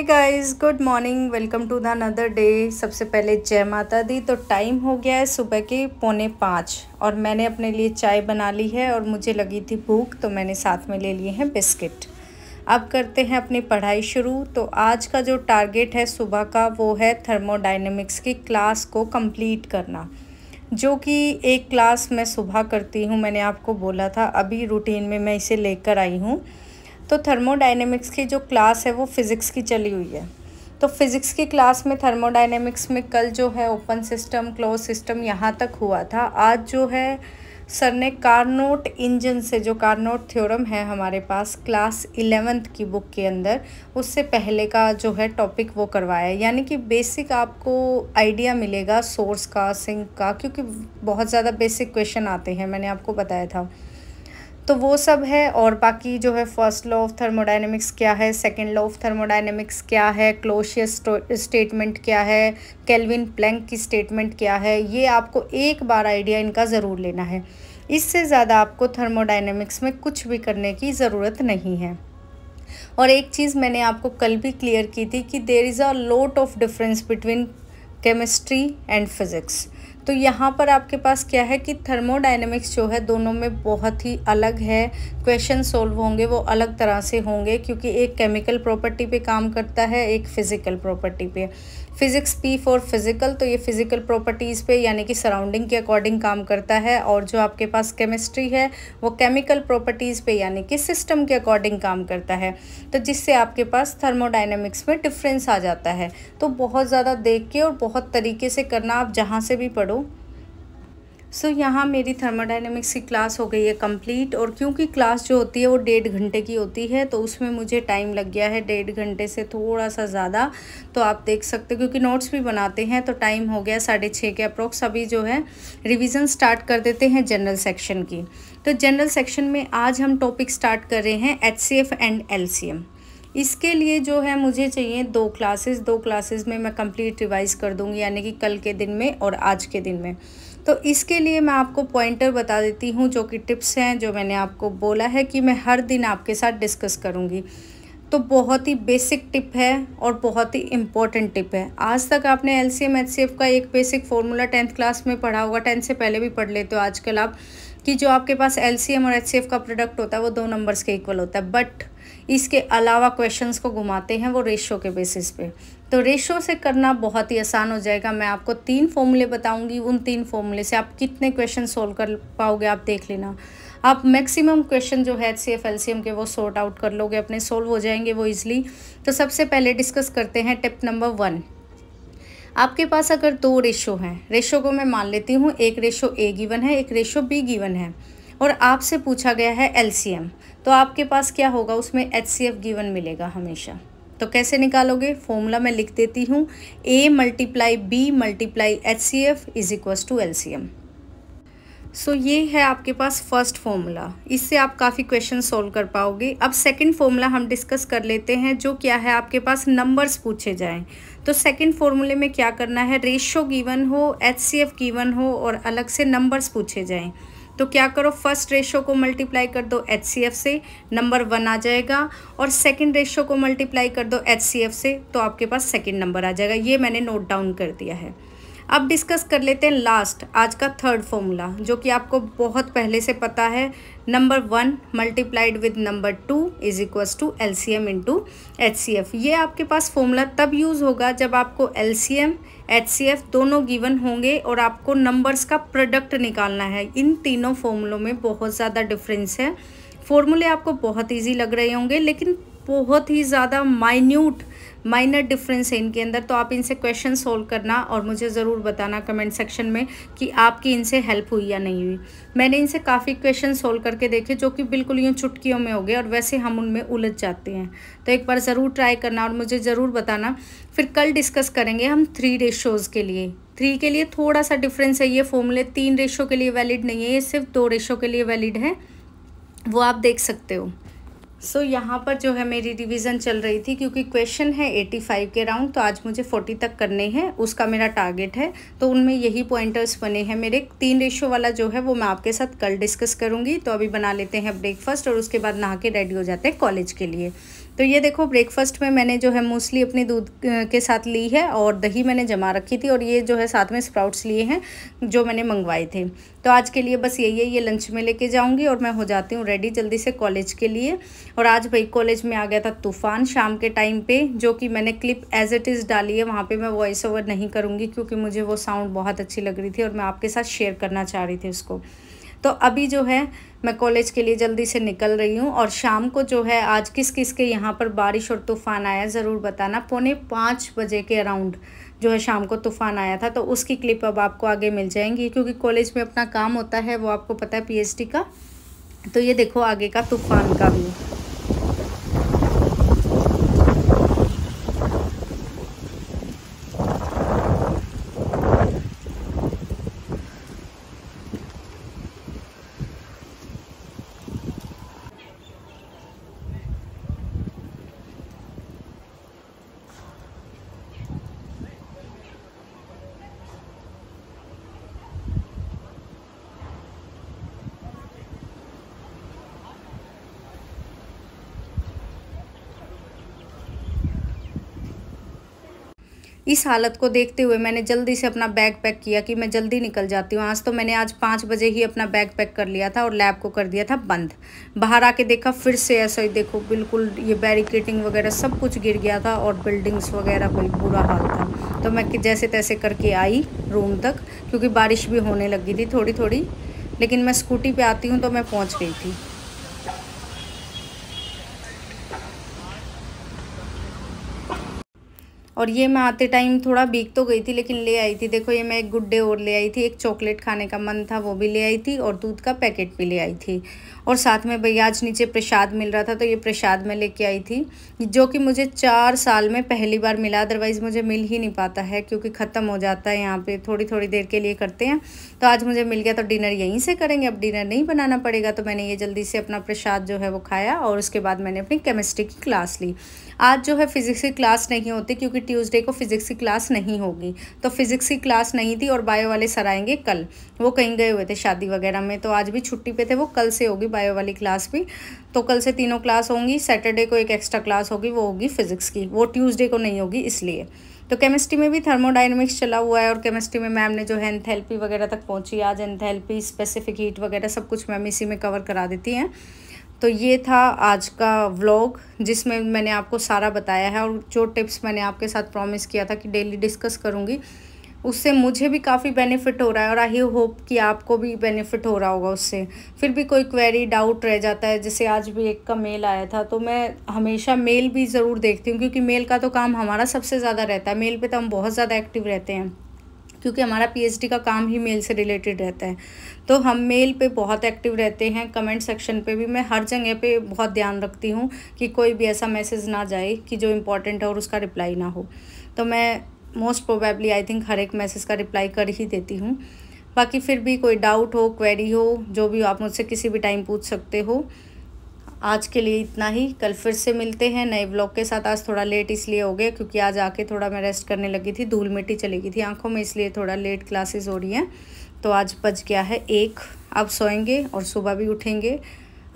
hey guys good morning welcome to the another day सबसे पहले जय माता दी तो टाइम हो गया है सुबह के पौने पाँच और मैंने अपने लिए चाय बना ली है और मुझे लगी थी भूख तो मैंने साथ में ले लिए हैं बिस्किट अब करते हैं अपनी पढ़ाई शुरू तो आज का जो टारगेट है सुबह का वो है थर्मोडाइनमिक्स की क्लास को कम्प्लीट करना जो कि एक क्लास मैं सुबह करती हूँ मैंने आपको बोला था अभी रूटीन में मैं इसे लेकर आई हूँ तो थर्मोडाइनमिक्स की जो क्लास है वो फ़िज़िक्स की चली हुई है तो फिज़िक्स की क्लास में थर्मोडाइनमिक्स में कल जो है ओपन सिस्टम क्लोज सिस्टम यहाँ तक हुआ था आज जो है सर ने कार्नोट इंजन से जो कार्नोट थ्योरम है हमारे पास क्लास इलेवेंथ की बुक के अंदर उससे पहले का जो है टॉपिक वो करवाया यानी कि बेसिक आपको आइडिया मिलेगा सोर्स का सिंक का क्योंकि बहुत ज़्यादा बेसिक क्वेश्चन आते हैं मैंने आपको बताया था तो वो सब है और बाकी जो है फर्स्ट लॉ ऑफ थर्मोडाइनमिक्स क्या है सेकेंड लॉ ऑफ थर्मोडाइनमिक्स क्या है क्लोशियस स्टेटमेंट क्या है केल्विन प्लैंक की स्टेटमेंट क्या है ये आपको एक बार आइडिया इनका ज़रूर लेना है इससे ज़्यादा आपको थर्मोडाइनमिक्स में कुछ भी करने की ज़रूरत नहीं है और एक चीज़ मैंने आपको कल भी क्लियर की थी कि there is a lot of difference between chemistry and physics तो यहाँ पर आपके पास क्या है कि थर्मोडाइनमिक्स जो है दोनों में बहुत ही अलग है क्वेश्चन सोल्व होंगे वो अलग तरह से होंगे क्योंकि एक केमिकल प्रॉपर्टी पे काम करता है एक फ़िज़िकल प्रॉपर्टी पे फिज़िक्स पी फॉर फिज़िकल तो ये फ़िज़िकल प्रॉपर्टीज़ पे यानी कि सराउंडिंग के अकॉर्डिंग काम करता है और जो आपके पास केमिस्ट्री है वो केमिकल प्रॉपर्टीज़ पे यानी कि सिस्टम के अकॉर्डिंग काम करता है तो जिससे आपके पास थर्मोडाइनमिक्स में डिफरेंस आ जाता है तो बहुत ज़्यादा देख के और बहुत तरीके से करना आप जहाँ से भी पढ़ो सो so, यहाँ मेरी थर्मोडाइनमिक्स की क्लास हो गई है कंप्लीट और क्योंकि क्लास जो होती है वो डेढ़ घंटे की होती है तो उसमें मुझे टाइम लग गया है डेढ़ घंटे से थोड़ा सा ज़्यादा तो आप देख सकते हो क्योंकि नोट्स भी बनाते हैं तो टाइम हो गया साढ़े छः के अप्रोक्स अभी जो है रिविज़न स्टार्ट कर देते हैं जनरल सेक्शन की तो जनरल सेक्शन में आज हम टॉपिक स्टार्ट कर रहे हैं एच एंड एल इसके लिए जो है मुझे चाहिए दो क्लासेस दो क्लासेस में मैं कंप्लीट रिवाइज़ कर दूंगी यानी कि कल के दिन में और आज के दिन में तो इसके लिए मैं आपको पॉइंटर बता देती हूँ जो कि टिप्स हैं जो मैंने आपको बोला है कि मैं हर दिन आपके साथ डिस्कस करूँगी तो बहुत ही बेसिक टिप है और बहुत ही इम्पॉर्टेंट टिप है आज तक आपने L C M H C F का एक बेसिक फॉर्मूला टेंथ क्लास में पढ़ा होगा टेंथ से पहले भी पढ़ लेते हो आजकल आप कि जो आपके पास एल सी एम और एच सी एफ का प्रोडक्ट होता है वो दो नंबर्स के इक्वल होता है बट इसके अलावा क्वेश्चंस को घुमाते हैं वो रेशो के बेसिस पे तो रेशो से करना बहुत ही आसान हो जाएगा मैं आपको तीन फॉर्मूले बताऊंगी उन तीन फॉर्मूले से आप कितने क्वेश्चन सोल्व कर पाओगे आप देख लेना आप मैक्सिमम क्वेश्चन जो है C F L C M के वो सॉर्ट आउट कर लोगे अपने सोल्व हो जाएंगे वो इजली तो सबसे पहले डिस्कस करते हैं टिप नंबर वन आपके पास अगर दो रेशो हैं रेशो को मैं मान लेती हूँ एक रेशो ए गिवन है एक रेशो बी गिवन है और आपसे पूछा गया है एल तो आपके पास क्या होगा उसमें एच गिवन मिलेगा हमेशा तो कैसे निकालोगे फॉर्मूला मैं लिख देती हूँ A multiply B multiply H C F is equals to L C M so ये है आपके पास फर्स्ट फॉर्मूला इससे आप काफ़ी क्वेश्चन सॉल्व कर पाओगे अब सेकंड फॉर्मूला हम डिस्कस कर लेते हैं जो क्या है आपके पास नंबर्स पूछे जाएं तो सेकंड फॉर्मूले में क्या करना है रेशो गिवन हो एच सी एफ गिवन हो और अलग से नंबर्स पूछे जाएँ तो क्या करो फर्स्ट रेशो को मल्टीप्लाई कर दो एच से नंबर वन आ जाएगा और सेकेंड रेशो को मल्टीप्लाई कर दो एच से तो आपके पास सेकेंड नंबर आ जाएगा ये मैंने नोट डाउन कर दिया है अब डिस्कस कर लेते हैं लास्ट आज का थर्ड फॉर्मूला जो कि आपको बहुत पहले से पता है number one multiplied with number two is equals to L C M into H C F ये आपके पास फॉर्मूला तब यूज़ होगा जब आपको L C M H C F दोनों गिवन होंगे और आपको नंबर्स का प्रोडक्ट निकालना है इन तीनों फॉर्मूलों में बहुत ज़्यादा डिफरेंस है फॉर्मूले आपको बहुत ईजी लग रहे होंगे लेकिन बहुत ही ज़्यादा माइन्यूट माइनर डिफरेंस है इनके अंदर तो आप इनसे क्वेश्चन सोल्व करना और मुझे ज़रूर बताना कमेंट सेक्शन में कि आपकी इनसे हेल्प हुई या नहीं हुई मैंने इनसे काफ़ी क्वेश्चन सोल्व करके देखे जो कि बिल्कुल यूँ चुटकियों में हो गए और वैसे हम उनमें उलझ जाते हैं तो एक बार ज़रूर ट्राई करना और मुझे ज़रूर बताना फिर कल डिस्कस करेंगे हम थ्री रेशोज़ के लिए थ्री के लिए थोड़ा सा डिफरेंस है ये फॉर्मूले तीन रेशो के लिए वैलिड नहीं है ये सिर्फ दो रेशो के लिए वैलिड है वो आप देख सकते हो सो so, यहाँ पर जो है मेरी रिवीजन चल रही थी क्योंकि क्वेश्चन है एटी फाइव के राउंड तो आज मुझे फोर्टी तक करने हैं उसका मेरा टारगेट है तो उनमें यही पॉइंटर्स बने हैं मेरे तीन रेशो वाला जो है वो मैं आपके साथ कल डिस्कस करूँगी तो अभी बना लेते हैं ब्रेकफास्ट और उसके बाद नहा के रेडी हो जाते हैं कॉलेज के लिए तो ये देखो ब्रेकफास्ट में मैंने जो है मोस्टली अपने दूध के साथ ली है और दही मैंने जमा रखी थी और ये जो है साथ में स्प्राउट्स लिए हैं जो मैंने मंगवाए थे तो आज के लिए बस यही है ये लंच में लेके जाऊंगी और मैं हो जाती हूँ रेडी जल्दी से कॉलेज के लिए और आज भाई कॉलेज में आ गया था तूफ़ान शाम के टाइम पे जो कि मैंने क्लिप एज इट इज़ डाली है वहाँ पे मैं वॉइस ओवर नहीं करूँगी क्योंकि मुझे वो साउंड बहुत अच्छी लग रही थी और मैं आपके साथ शेयर करना चाह रही थी उसको तो अभी जो है मैं कॉलेज के लिए जल्दी से निकल रही हूँ और शाम को जो है आज किस किस के यहाँ पर बारिश और तूफ़ान आया ज़रूर बताना पौने पाँच बजे के अराउंड जो है शाम को तूफ़ान आया था तो उसकी क्लिप अब आपको आगे मिल जाएंगी क्योंकि कॉलेज में अपना काम होता है वो आपको पता है पीएचडी का तो ये देखो आगे का तूफ़ान का भी इस हालत को देखते हुए मैंने जल्दी से अपना बैग पैक किया कि मैं जल्दी निकल जाती हूँ आज तो मैंने आज पाँच बजे ही अपना बैग पैक कर लिया था और लैब को कर दिया था बंद बाहर आके देखा फिर से ऐसा ही देखो बिल्कुल ये बैरिकेटिंग वगैरह सब कुछ गिर गया था और बिल्डिंग्स वगैरह कोई बुरा हाल था तो मैं जैसे तैसे करके आई रूम तक क्योंकि बारिश भी होने लगी थी थोड़ी थोड़ी लेकिन मैं स्कूटी पर आती हूँ तो मैं पहुँच गई थी और ये मैं आते टाइम थोड़ा बीक तो गई थी लेकिन ले आई थी देखो ये मैं एक गुड्डे और ले आई थी एक चॉकलेट खाने का मन था वो भी ले आई थी और दूध का पैकेट भी ले आई थी और साथ में भैया आज नीचे प्रसाद मिल रहा था तो ये प्रसाद मैं लेके आई थी जो कि मुझे चार साल में पहली बार मिला अदरवाइज़ मुझे मिल ही नहीं पाता है क्योंकि ख़त्म हो जाता है यहाँ पर थोड़ी थोड़ी देर के लिए करते हैं तो आज मुझे मिल गया तो डिनर यहीं से करेंगे अब डिनर नहीं बनाना पड़ेगा तो मैंने ये जल्दी से अपना प्रसाद जो है वो खाया और उसके बाद मैंने अपनी केमिस्ट्री की क्लास ली आज जो है फिज़िक्स की क्लास नहीं होती क्योंकि ट्यूसडे को फिज़िक्स की क्लास नहीं होगी तो फिज़िक्स की क्लास नहीं थी और बायो वाले सर आएंगे कल वो कहीं गए हुए थे शादी वगैरह में तो आज भी छुट्टी पे थे वो कल से होगी बायो वाली क्लास भी तो कल से तीनों क्लास होंगी सैटरडे को एक एक्स्ट्रा क्लास होगी वो होगी फिज़िक्स की वो ट्यूजडे को नहीं होगी इसलिए तो केमिस्ट्री में भी थर्मोडाइनमिक्स चला हुआ है और केमिस्ट्री में मैम ने जो है एंथेल्पी वगैरह तक पहुंची आज एंथेल्पी स्पेसिफिक हीट वगैरह सब कुछ मैम इसी में कवर करा देती हैं तो ये था आज का व्लॉग जिसमें मैंने आपको सारा बताया है और जो टिप्स मैंने आपके साथ प्रॉमिस किया था कि डेली डिस्कस करूँगी उससे मुझे भी काफ़ी बेनिफिट हो रहा है और आई होप कि आपको भी बेनिफिट हो रहा होगा उससे फिर भी कोई क्वेरी डाउट रह जाता है जैसे आज भी एक का मेल आया था तो मैं हमेशा मेल भी ज़रूर देखती हूँ क्योंकि मेल का तो काम हमारा सबसे ज़्यादा रहता है मेल पे तो हम बहुत ज़्यादा एक्टिव रहते हैं क्योंकि हमारा पीएचडी का काम ही मेल से रिलेटेड रहता है तो हम मेल पे बहुत एक्टिव रहते हैं कमेंट सेक्शन पे भी मैं हर जगह पे बहुत ध्यान रखती हूँ कि कोई भी ऐसा मैसेज ना जाए कि जो इम्पोर्टेंट है और उसका रिप्लाई ना हो तो मैं मोस्ट प्रोबेबली आई थिंक हर एक मैसेज का रिप्लाई कर ही देती हूँ बाकी फिर भी कोई डाउट हो क्वेरी हो जो भी आप मुझसे किसी भी टाइम पूछ सकते हो आज के लिए इतना ही कल फिर से मिलते हैं नए ब्लॉग के साथ आज थोड़ा लेट इसलिए हो गया क्योंकि आज आके थोड़ा मैं रेस्ट करने लगी थी धूल मिट्टी चली गई थी आंखों में इसलिए थोड़ा लेट क्लासेस हो रही हैं तो आज बच गया है एक आप सोएंगे और सुबह भी उठेंगे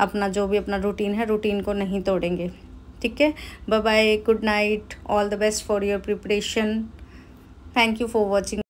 अपना जो भी अपना रूटीन है रूटीन को नहीं तोड़ेंगे ठीक है bye bye good night all the best for your preparation thank you for watching